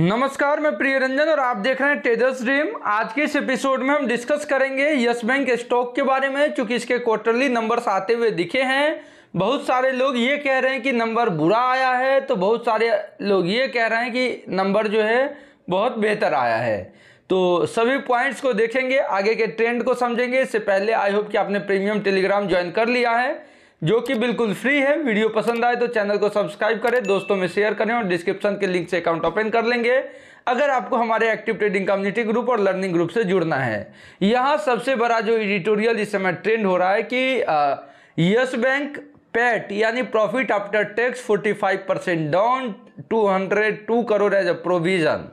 नमस्कार मैं प्रिय रंजन और आप देख रहे हैं टेजर्स ड्रीम आज के इस एपिसोड में हम डिस्कस करेंगे यस बैंक स्टॉक के बारे में चूंकि इसके क्वार्टरली नंबर्स आते हुए दिखे हैं बहुत सारे लोग ये कह रहे हैं कि नंबर बुरा आया है तो बहुत सारे लोग ये कह रहे हैं कि नंबर जो है बहुत बेहतर आया है तो सभी पॉइंट्स को देखेंगे आगे के ट्रेंड को समझेंगे इससे पहले आई होप कि आपने प्रीमियम टेलीग्राम ज्वाइन कर लिया है जो कि बिल्कुल फ्री है वीडियो पसंद आए तो चैनल को सब्सक्राइब करें दोस्तों में शेयर करें और डिस्क्रिप्शन के लिंक से अकाउंट ओपन कर लेंगे अगर आपको हमारे एक्टिव ट्रेडिंग कम्युनिटी ग्रुप और लर्निंग ग्रुप से जुड़ना है यहाँ सबसे बड़ा जो एडिटोरियल इस समय ट्रेंड हो रहा है कि यस बैंक पैट यानी profit after tax 45 percent down 202 crore as a provision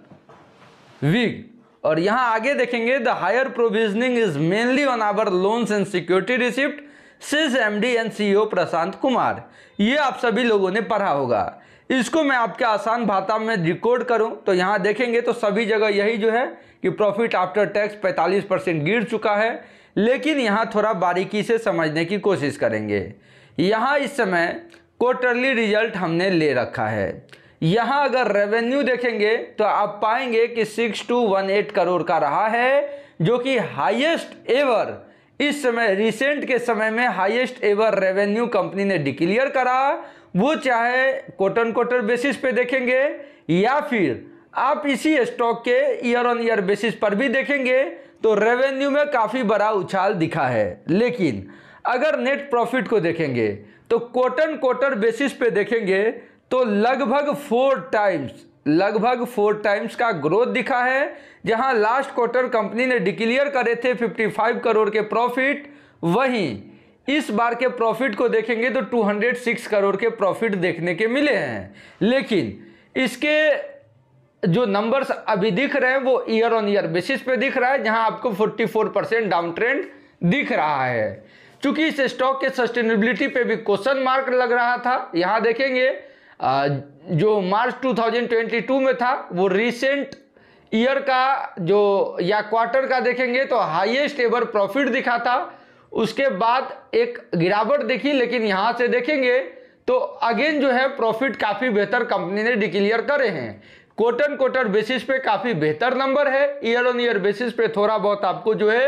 week और यहाँ आगे देखेंगे the higher provisioning is mainly on our loans and security receipts MD and CEO Prashant Kumar ये आप सभी लोगों ने पढ़ा होगा इसको मैं आपके आसान भाता में रिकॉर्ड करूं तो यहाँ देखेंगे तो सभी जगह यही जो है कि प्रॉफिट आफ्टर टैक्स 45 परसेंट गिर चुका है लेकिन यहाँ थोड़ा बारीकी से समझने की कोशिश करेंगे यहाँ इस समय क्वार्टरली रिजल्ट हमने ले रखा है यहाँ अगर रेवेन्यू देखेंगे तो आप पाएंगे कि six two one eight crore का रहा है जो कि हाईएस्ट एवर इस समय रिसेंट के समय में हाईएस्ट एवर रेवेन्यू कंपनी ने डिक्लियर करा वो चाहे कोटन कोटर बेसिस पे देखेंगे या फिर आप इसी स्टॉक के ईयर ऑन ईयर बेसिस पर भी देखेंगे तो रेवेन्यू में काफ़ी बड़ा उछाल दिखा है लेकिन अगर नेट प्रॉफिट को देखेंगे तो कोटन कोटर बेसिस पे देखेंगे तो लगभग फोर टाइम्स लगभग फोर टाइम्स का ग्रोथ दिखा है जहां लास्ट क्वार्टर कंपनी ने डिक्लेयर करे थे 55 करोड़ के प्रॉफिट वहीं इस बार के प्रॉफिट को देखेंगे तो 206 करोड़ के प्रॉफिट देखने के मिले हैं लेकिन इसके जो नंबर्स अभी दिख रहे हैं वो ईयर ऑन ईयर बेसिस पे दिख रहा है जहां आपको 44 परसेंट डाउन ट्रेंड दिख रहा है चूंकि इस स्टॉक के सस्टेनेबिलिटी पे भी क्वेश्चन मार्क लग रहा था यहां देखेंगे जो मार्च 2022 में था वो रिसेंट ईयर का जो या क्वार्टर का देखेंगे तो हाईएस्ट एवर प्रॉफिट दिखा था उसके बाद एक गिरावट देखी लेकिन यहाँ से देखेंगे तो अगेन जो है प्रॉफिट काफ़ी बेहतर कंपनी ने डिक्लेयर करे हैं क्वार्टर क्वार्टर बेसिस पे काफ़ी बेहतर नंबर है ईयर ऑन ईयर बेसिस पे थोड़ा बहुत आपको जो है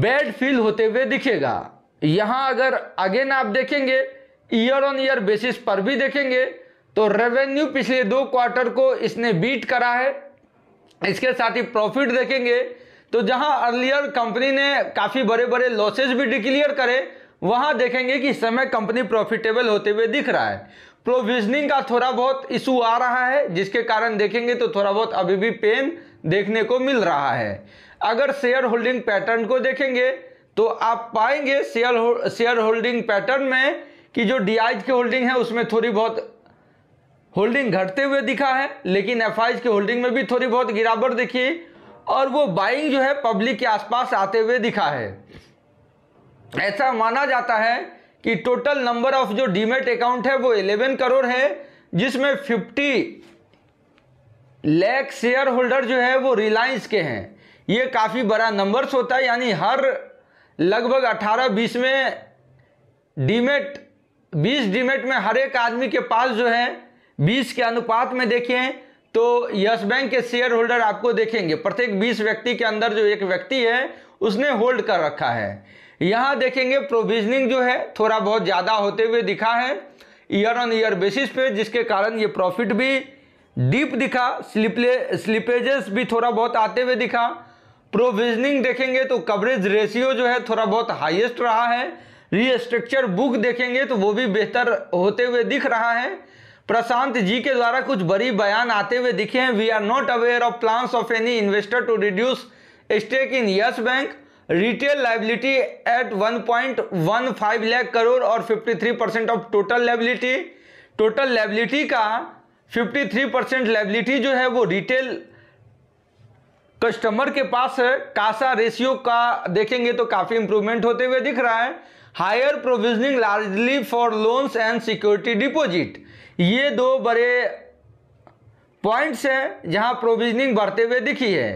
बैड फील होते हुए दिखेगा यहाँ अगर अगेन आप देखेंगे ईयर ऑन ईयर बेसिस पर भी देखेंगे तो रेवेन्यू पिछले दो क्वार्टर को इसने बीट करा है इसके साथ ही प्रॉफिट देखेंगे तो जहां अर्लियर कंपनी ने काफ़ी बड़े बड़े लॉसेज भी डिक्लियर करे वहां देखेंगे कि समय कंपनी प्रॉफिटेबल होते हुए दिख रहा है प्रोविजनिंग का थोड़ा बहुत इशू आ रहा है जिसके कारण देखेंगे तो थोड़ा बहुत अभी भी पेन देखने को मिल रहा है अगर शेयर होल्डिंग पैटर्न को देखेंगे तो आप पाएंगे शेयर शेयर होल्डिंग पैटर्न में कि जो डी की होल्डिंग है उसमें थोड़ी बहुत होल्डिंग घटते हुए दिखा है लेकिन एफ के होल्डिंग में भी थोड़ी बहुत गिरावट दिखी और वो बाइंग जो है पब्लिक के आसपास आते हुए दिखा है ऐसा माना जाता है कि टोटल नंबर ऑफ जो डीमेट अकाउंट है वो 11 करोड़ है जिसमें 50 लैख शेयर होल्डर जो है वो रिलायंस के हैं ये काफ़ी बड़ा नंबर्स होता है यानी हर लगभग 18-20 में डीमेट बीस डिमेट में हर एक आदमी के पास जो है बीस के अनुपात में देखें तो यस बैंक के शेयर होल्डर आपको देखेंगे प्रत्येक बीस व्यक्ति के अंदर जो एक व्यक्ति है उसने होल्ड कर रखा है यहाँ देखेंगे प्रोविजनिंग जो है थोड़ा बहुत ज़्यादा होते हुए दिखा है ईयर ऑन ईयर बेसिस पे जिसके कारण ये प्रॉफिट भी डीप दिखा स्लिपले स्लिपेजेस भी थोड़ा बहुत आते हुए दिखा प्रोविजनिंग देखेंगे तो कवरेज रेशियो जो है थोड़ा बहुत हाईएस्ट रहा है रीस्ट्रक्चर बुक देखेंगे तो वो भी बेहतर होते हुए दिख रहा है प्रशांत जी के द्वारा कुछ बड़ी बयान आते हुए दिखे हैं we are not aware of plans of any investor to reduce stake in Yes Bank retail liability at 1.15 lakh crore और 53 percent of total liability total liability का 53 परसेंट लाइबिलिटी जो है वो रिटेल कस्टमर के पास है कासा रेशियो का देखेंगे तो काफ़ी इंप्रूवमेंट होते हुए दिख रहा है higher provisioning largely for loans and security deposit ये दो बड़े पॉइंट्स हैं जहां प्रोविजनिंग बढ़ते हुए दिखी है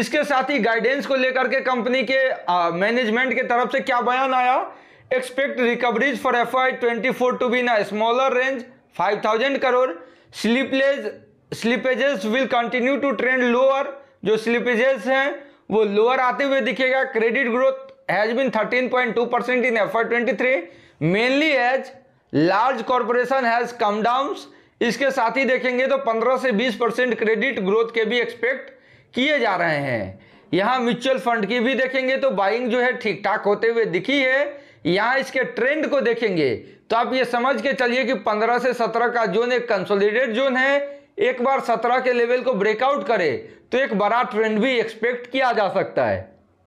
इसके साथ ही गाइडेंस को लेकर के कंपनी के मैनेजमेंट के तरफ से क्या बयान आया expect recoveries for F I twenty four to be in smaller range five thousand crore slippages slippages will continue to trend lower जो स्लीपेजेस हैं वो लोअर आते हुए दिखेगा credit growth has been 13.2% in FY23 mainly as large corporation has come down इसके साथ ही देखेंगे तो 15 से 20 परसेंट क्रेडिट ग्रोथ के भी एक्सपेक्ट किए जा रहे हैं यहाँ म्यूचुअल फंड की भी देखेंगे तो बाइंग जो है ठीक ठाक होते हुए दिखी है यहाँ इसके ट्रेंड को देखेंगे तो आप ये समझ के चलिए कि 15 से 17 का जोन एक कंसोलिडेट जोन है एक बार 17 के लेवल को ब्रेकआउट करे तो एक बड़ा ट्रेंड भी एक्सपेक्ट किया जा सकता है